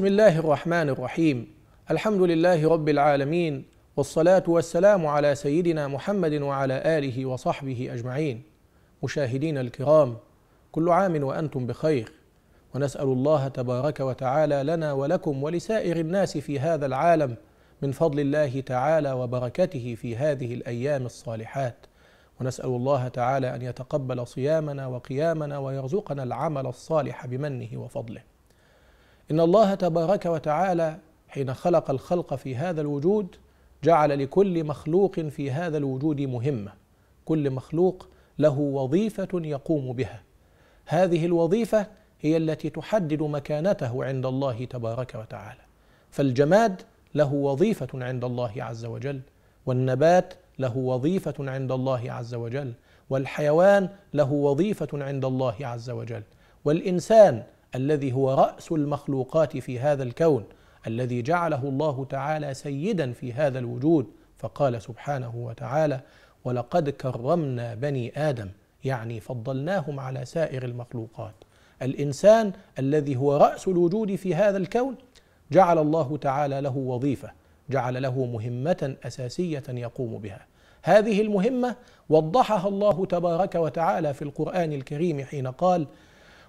بسم الله الرحمن الرحيم الحمد لله رب العالمين والصلاة والسلام على سيدنا محمد وعلى آله وصحبه أجمعين مشاهدين الكرام كل عام وأنتم بخير ونسأل الله تبارك وتعالى لنا ولكم ولسائر الناس في هذا العالم من فضل الله تعالى وبركته في هذه الأيام الصالحات ونسأل الله تعالى أن يتقبل صيامنا وقيامنا ويرزقنا العمل الصالح بمنه وفضله إن الله تبارك وتعالى حين خلق الخلق في هذا الوجود جعل لكل مخلوق في هذا الوجود مهمة كل مخلوق له وظيفة يقوم بها هذه الوظيفة هي التي تحدد مكانته عند الله تبارك وتعالى فالجماد له وظيفة عند الله عز وجل والنبات له وظيفة عند الله عز وجل والحيوان له وظيفة عند الله عز وجل والإنسان الذي هو راس المخلوقات في هذا الكون الذي جعله الله تعالى سيدا في هذا الوجود فقال سبحانه وتعالى ولقد كرمنا بني ادم يعني فضلناهم على سائر المخلوقات الانسان الذي هو راس الوجود في هذا الكون جعل الله تعالى له وظيفه جعل له مهمه اساسيه يقوم بها هذه المهمه وضحها الله تبارك وتعالى في القران الكريم حين قال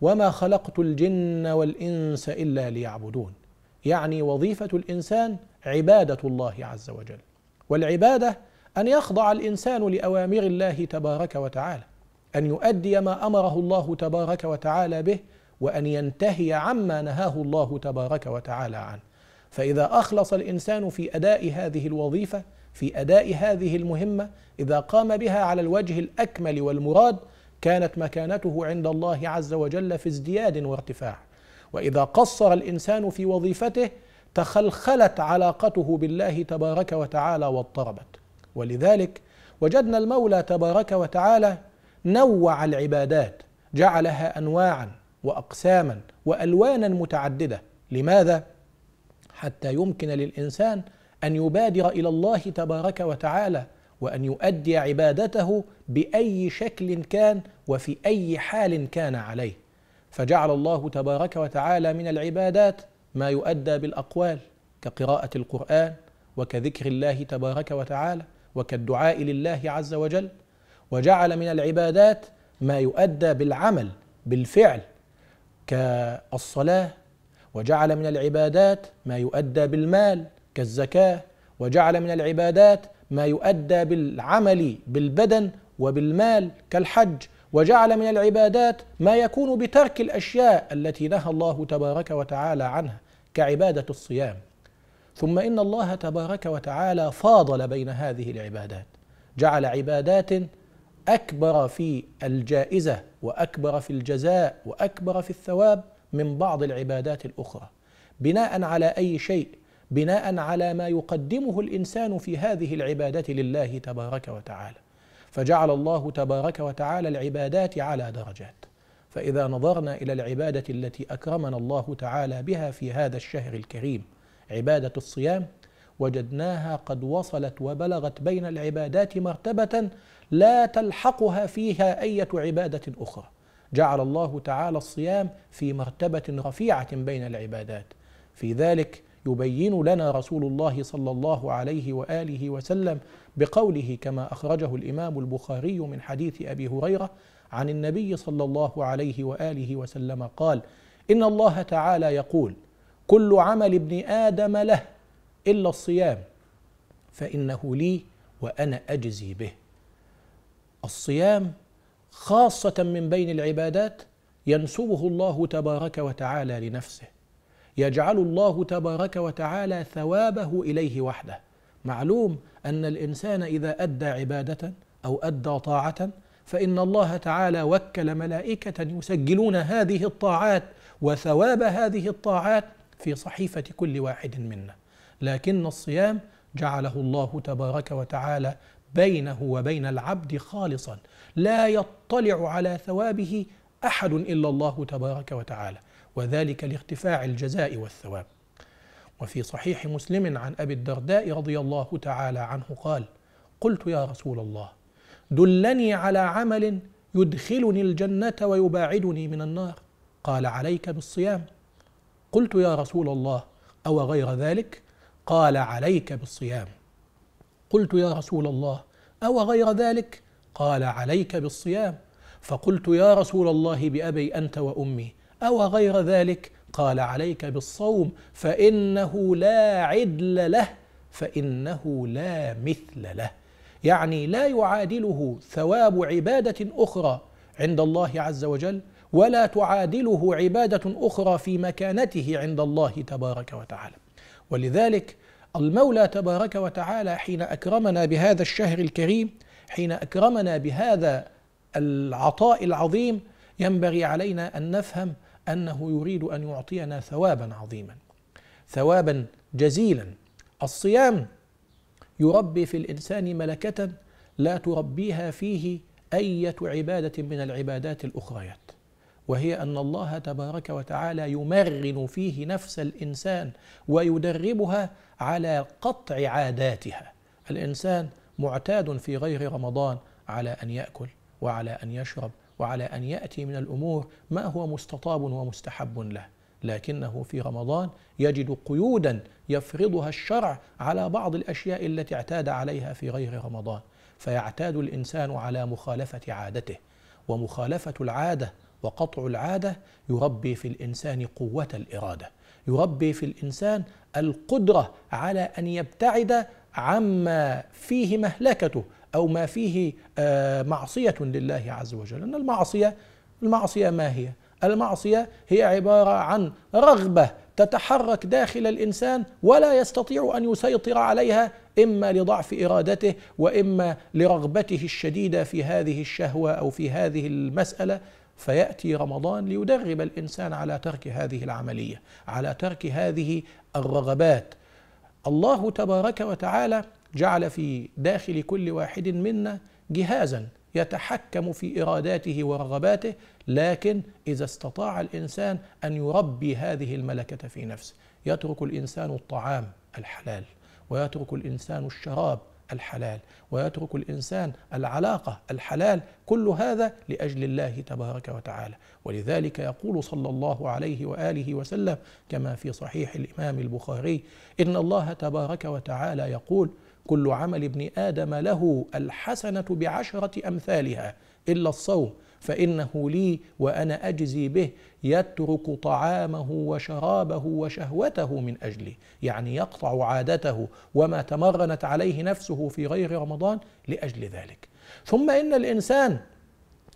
وما خلقت الجن والانس الا ليعبدون يعني وظيفه الانسان عباده الله عز وجل والعباده ان يخضع الانسان لاوامر الله تبارك وتعالى ان يؤدي ما امره الله تبارك وتعالى به وان ينتهي عما نهاه الله تبارك وتعالى عنه فاذا اخلص الانسان في اداء هذه الوظيفه في اداء هذه المهمه اذا قام بها على الوجه الاكمل والمراد كانت مكانته عند الله عز وجل في ازدياد وارتفاع واذا قصر الانسان في وظيفته تخلخلت علاقته بالله تبارك وتعالى واضطربت ولذلك وجدنا المولى تبارك وتعالى نوع العبادات جعلها انواعا واقساما والوانا متعدده لماذا حتى يمكن للانسان ان يبادر الى الله تبارك وتعالى وأن يؤدي عبادته بأي شكل كان وفي أي حال كان عليه فجعل الله تبارك وتعالى من العبادات ما يؤدى بالأقوال كقراءة القرآن وكذكر الله تبارك وتعالى وكالدعاء لله عز وجل وجعل من العبادات ما يؤدى بالعمل بالفعل كالصلاة وجعل من العبادات ما يؤدى بالمال كالزكاة وجعل من العبادات ما يؤدى بالعمل بالبدن وبالمال كالحج وجعل من العبادات ما يكون بترك الاشياء التي نهى الله تبارك وتعالى عنها كعباده الصيام ثم ان الله تبارك وتعالى فاضل بين هذه العبادات جعل عبادات اكبر في الجائزه واكبر في الجزاء واكبر في الثواب من بعض العبادات الاخرى بناء على اي شيء بناء على ما يقدمه الانسان في هذه العباده لله تبارك وتعالى فجعل الله تبارك وتعالى العبادات على درجات فاذا نظرنا الى العباده التي اكرمنا الله تعالى بها في هذا الشهر الكريم عباده الصيام وجدناها قد وصلت وبلغت بين العبادات مرتبه لا تلحقها فيها ايه عباده اخرى جعل الله تعالى الصيام في مرتبه رفيعه بين العبادات في ذلك يبين لنا رسول الله صلى الله عليه واله وسلم بقوله كما اخرجه الامام البخاري من حديث ابي هريره عن النبي صلى الله عليه واله وسلم قال ان الله تعالى يقول كل عمل ابن ادم له الا الصيام فانه لي وانا اجزي به الصيام خاصه من بين العبادات ينسبه الله تبارك وتعالى لنفسه يجعل الله تبارك وتعالى ثوابه اليه وحده معلوم ان الانسان اذا ادى عباده او ادى طاعه فان الله تعالى وكل ملائكه يسجلون هذه الطاعات وثواب هذه الطاعات في صحيفه كل واحد منا لكن الصيام جعله الله تبارك وتعالى بينه وبين العبد خالصا لا يطلع على ثوابه احد الا الله تبارك وتعالى وذلك لارتفاع الجزاء والثواب وفي صحيح مسلم عن ابي الدرداء رضي الله تعالى عنه قال قلت يا رسول الله دلني على عمل يدخلني الجنه ويباعدني من النار قال عليك بالصيام قلت يا رسول الله او غير ذلك قال عليك بالصيام قلت يا رسول الله او غير ذلك قال عليك بالصيام فقلت يا رسول الله بابي انت وامي أو غير ذلك قال عليك بالصوم فإنه لا عدل له فإنه لا مثل له يعني لا يعادله ثواب عبادة أخرى عند الله عز وجل ولا تعادله عبادة أخرى في مكانته عند الله تبارك وتعالى ولذلك المولى تبارك وتعالى حين أكرمنا بهذا الشهر الكريم حين أكرمنا بهذا العطاء العظيم ينبغي علينا أن نفهم انه يريد ان يعطينا ثوابا عظيما ثوابا جزيلا الصيام يربي في الانسان ملكه لا تربيها فيه ايه عباده من العبادات الاخريات وهي ان الله تبارك وتعالى يمرن فيه نفس الانسان ويدربها على قطع عاداتها الانسان معتاد في غير رمضان على ان ياكل وعلى ان يشرب وعلى ان ياتي من الامور ما هو مستطاب ومستحب له لكنه في رمضان يجد قيودا يفرضها الشرع على بعض الاشياء التي اعتاد عليها في غير رمضان فيعتاد الانسان على مخالفه عادته ومخالفه العاده وقطع العاده يربي في الانسان قوه الاراده يربي في الانسان القدره على ان يبتعد عما فيه مهلكته أو ما فيه آه، معصية لله عز وجل أن المعصية المعصية ما هي؟ المعصية هي عبارة عن رغبة تتحرك داخل الإنسان ولا يستطيع أن يسيطر عليها إما لضعف إرادته وإما لرغبته الشديدة في هذه الشهوة أو في هذه المسألة فياتي رمضان ليدرب الانسان على ترك هذه العمليه على ترك هذه الرغبات الله تبارك وتعالى جعل في داخل كل واحد منا جهازا يتحكم في اراداته ورغباته لكن اذا استطاع الانسان ان يربي هذه الملكه في نفسه يترك الانسان الطعام الحلال ويترك الانسان الشراب الحلال ويترك الانسان العلاقه الحلال كل هذا لاجل الله تبارك وتعالى ولذلك يقول صلى الله عليه واله وسلم كما في صحيح الامام البخاري ان الله تبارك وتعالى يقول كل عمل ابن آدم له الحسنة بعشرة أمثالها إلا الصوم فإنه لي وأنا أجزي به يترك طعامه وشرابه وشهوته من أجلي يعني يقطع عادته وما تمرنت عليه نفسه في غير رمضان لأجل ذلك ثم إن الإنسان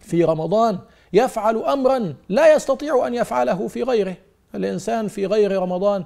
في رمضان يفعل أمرا لا يستطيع أن يفعله في غيره الإنسان في غير رمضان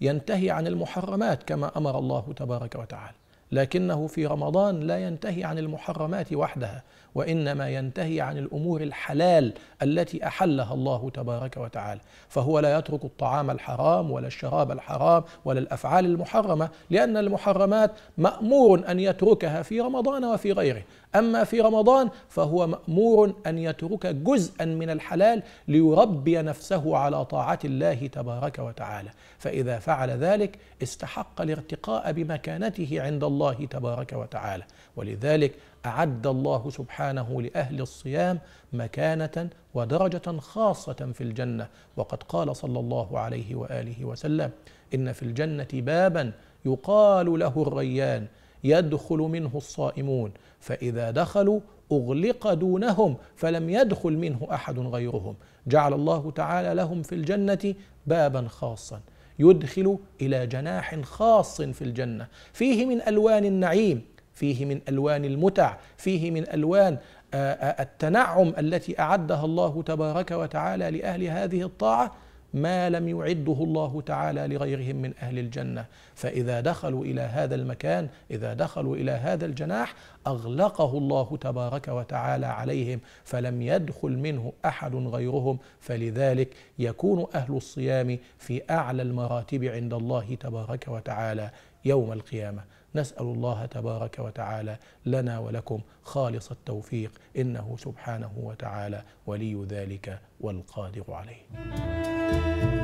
ينتهي عن المحرمات كما أمر الله تبارك وتعالى لكنه في رمضان لا ينتهي عن المحرمات وحدها وانما ينتهي عن الامور الحلال التي احلها الله تبارك وتعالى فهو لا يترك الطعام الحرام ولا الشراب الحرام ولا الافعال المحرمه لان المحرمات مامور ان يتركها في رمضان وفي غيره اما في رمضان فهو مامور ان يترك جزءا من الحلال ليربي نفسه على طاعه الله تبارك وتعالى فاذا فعل ذلك استحق الارتقاء بمكانته عند الله الله تبارك وتعالى ولذلك أعد الله سبحانه لأهل الصيام مكانة ودرجة خاصة في الجنة وقد قال صلى الله عليه وآله وسلم إن في الجنة بابا يقال له الريان يدخل منه الصائمون فإذا دخلوا أغلق دونهم فلم يدخل منه أحد غيرهم جعل الله تعالى لهم في الجنة بابا خاصا يدخل الى جناح خاص في الجنه فيه من الوان النعيم فيه من الوان المتع فيه من الوان آه، آه، التنعم التي اعدها الله تبارك وتعالى لاهل هذه الطاعه ما لم يعده الله تعالى لغيرهم من اهل الجنه فاذا دخلوا الى هذا المكان اذا دخلوا الى هذا الجناح اغلقه الله تبارك وتعالى عليهم فلم يدخل منه احد غيرهم فلذلك يكون اهل الصيام في اعلى المراتب عند الله تبارك وتعالى يوم القيامه نسال الله تبارك وتعالى لنا ولكم خالص التوفيق انه سبحانه وتعالى ولي ذلك والقادر عليه thank you